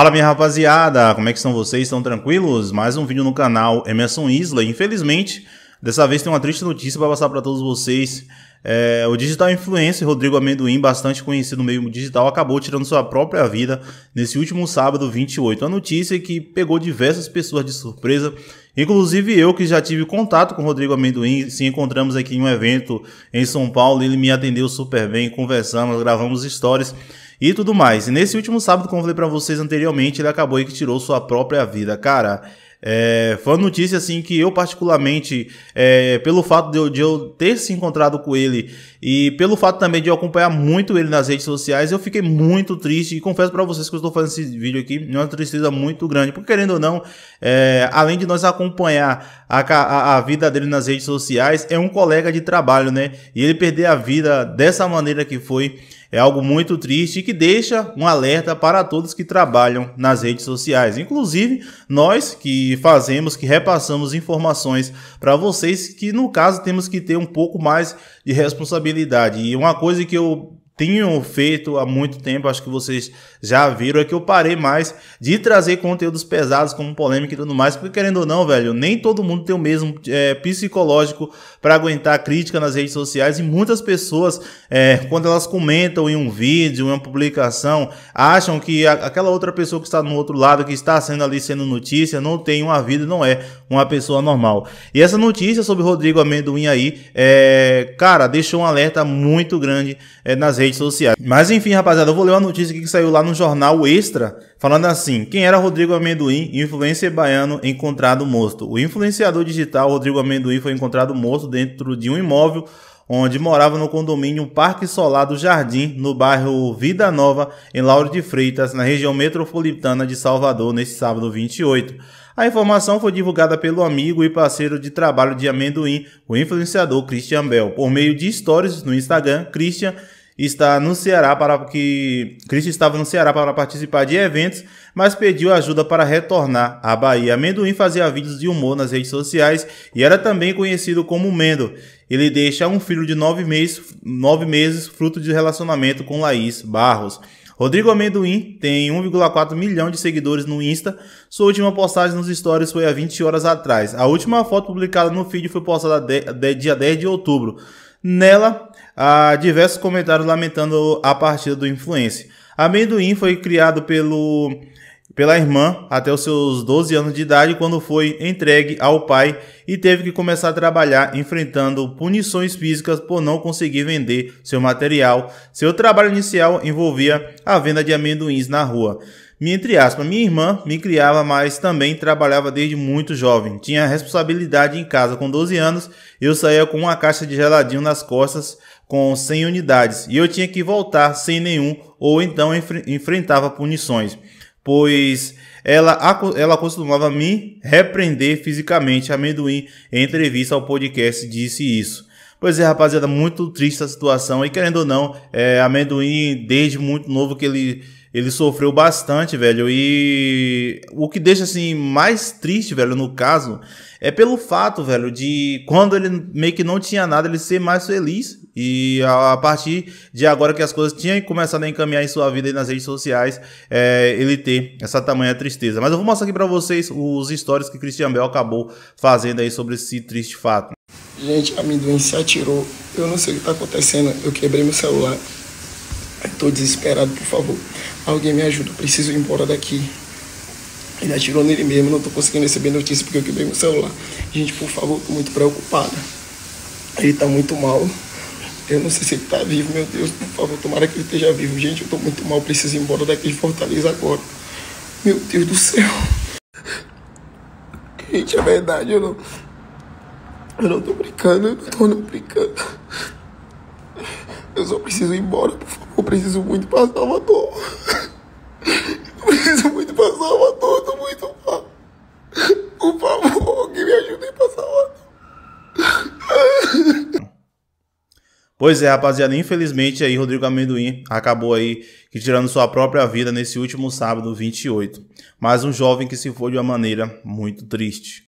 Fala minha rapaziada, como é que estão vocês? Estão tranquilos? Mais um vídeo no canal Emerson Isla. Infelizmente, dessa vez tem uma triste notícia para passar para todos vocês é, o digital influencer Rodrigo Amendoim, bastante conhecido no meio digital, acabou tirando sua própria vida nesse último sábado 28. A notícia é que pegou diversas pessoas de surpresa, inclusive eu que já tive contato com o Rodrigo Amendoim, se encontramos aqui em um evento em São Paulo, ele me atendeu super bem, conversamos, gravamos stories e tudo mais. E nesse último sábado, como eu falei para vocês anteriormente, ele acabou que tirou sua própria vida. Cara, é, foi uma notícia assim que eu particularmente, é, pelo fato de eu, de eu, ter se encontrado com ele e pelo fato também de eu acompanhar muito ele nas redes sociais, eu fiquei muito triste e confesso para vocês que eu estou fazendo esse vídeo aqui, é uma tristeza muito grande, porque querendo ou não, é, além de nós acompanhar a, a, a, vida dele nas redes sociais, é um colega de trabalho, né? E ele perder a vida dessa maneira que foi, é algo muito triste e que deixa um alerta para todos que trabalham nas redes sociais, inclusive nós que fazemos, que repassamos informações para vocês, que no caso temos que ter um pouco mais de responsabilidade. E uma coisa que eu tinham feito há muito tempo, acho que vocês já viram, é que eu parei mais de trazer conteúdos pesados como polêmica e tudo mais, porque querendo ou não, velho, nem todo mundo tem o mesmo é, psicológico para aguentar crítica nas redes sociais e muitas pessoas, é, quando elas comentam em um vídeo, em uma publicação, acham que a, aquela outra pessoa que está no outro lado, que está sendo ali sendo notícia, não tem uma vida, não é uma pessoa normal. E essa notícia sobre Rodrigo Amendoim aí, é, cara, deixou um alerta muito grande é, nas redes redes sociais. Mas enfim, rapaziada, eu vou ler uma notícia que saiu lá no jornal Extra, falando assim: quem era Rodrigo Amendoim, influencer baiano encontrado morto. O influenciador digital Rodrigo Amendoim foi encontrado morto dentro de um imóvel onde morava no condomínio Parque Solar do Jardim, no bairro Vida Nova, em Lauro de Freitas, na região metropolitana de Salvador, neste sábado 28. A informação foi divulgada pelo amigo e parceiro de trabalho de Amendoim, o influenciador Christian Bell, por meio de stories no Instagram. Christian está no Ceará para que Cristo estava no Ceará para participar de eventos, mas pediu ajuda para retornar à Bahia. Amendoim fazia vídeos de humor nas redes sociais e era também conhecido como Mendo. Ele deixa um filho de nove meses, nove meses fruto de relacionamento com Laís Barros. Rodrigo Amendoim tem 1,4 milhão de seguidores no Insta. Sua última postagem nos stories foi há 20 horas atrás. A última foto publicada no feed foi postada de, de, dia 10 de outubro. Nela, a diversos comentários lamentando a partida do influencer. Amendoim foi criado pelo, pela irmã até os seus 12 anos de idade, quando foi entregue ao pai e teve que começar a trabalhar enfrentando punições físicas por não conseguir vender seu material. Seu trabalho inicial envolvia a venda de amendoins na rua. Entre aspas, minha irmã me criava, mas também trabalhava desde muito jovem. Tinha responsabilidade em casa com 12 anos. Eu saía com uma caixa de geladinho nas costas com 100 unidades e eu tinha que voltar sem nenhum ou então enfre enfrentava punições, pois ela, ela costumava me repreender fisicamente. Amendoim, em entrevista ao podcast, disse isso. Pois é, rapaziada, muito triste a situação. E querendo ou não, é, Amendoim, desde muito novo que ele, ele sofreu bastante, velho. E o que deixa, assim, mais triste, velho, no caso, é pelo fato, velho, de quando ele meio que não tinha nada, ele ser mais feliz e a partir de agora que as coisas tinham começado a encaminhar em sua vida e nas redes sociais, é, ele ter essa tamanha tristeza. Mas eu vou mostrar aqui para vocês os stories que Christian Bell acabou fazendo aí sobre esse triste fato. Gente, a amendoim se atirou. Eu não sei o que tá acontecendo. Eu quebrei meu celular. Eu tô desesperado, por favor. Alguém me ajuda. Eu preciso ir embora daqui. Ele atirou nele mesmo. Não tô conseguindo receber notícia porque eu quebrei meu celular. Gente, por favor, tô muito preocupada. Ele tá muito mal. Eu não sei se ele está vivo, meu Deus, por favor, tomara que ele esteja vivo. Gente, eu estou muito mal, preciso ir embora daqui de Fortaleza agora. Meu Deus do céu. Gente, é verdade, eu não. Eu não tô brincando, eu não tô não brincando. Eu só preciso ir embora, por favor. Eu preciso muito para Salvador. Eu preciso muito para Salvador. Pois é, rapaziada, infelizmente aí Rodrigo Amendoim acabou aí tirando sua própria vida nesse último sábado 28. Mas um jovem que se foi de uma maneira muito triste.